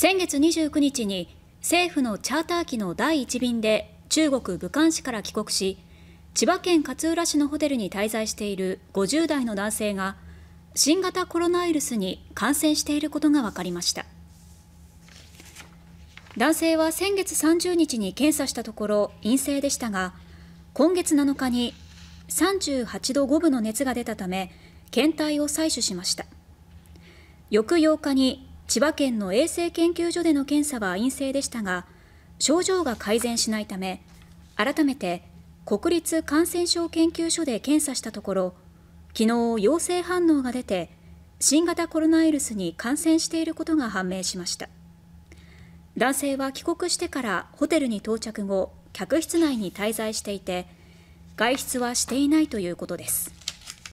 先月29日に政府のチャーター機の第1便で中国武漢市から帰国し千葉県勝浦市のホテルに滞在している50代の男性が新型コロナウイルスに感染していることが分かりました男性は先月30日に検査したところ陰性でしたが今月7日に38度5分の熱が出たため検体を採取しました翌8日に千葉県の衛生研究所での検査は陰性でしたが症状が改善しないため改めて国立感染症研究所で検査したところ昨日陽性反応が出て新型コロナウイルスに感染していることが判明しました男性は帰国してからホテルに到着後客室内に滞在していて外出はしていないということです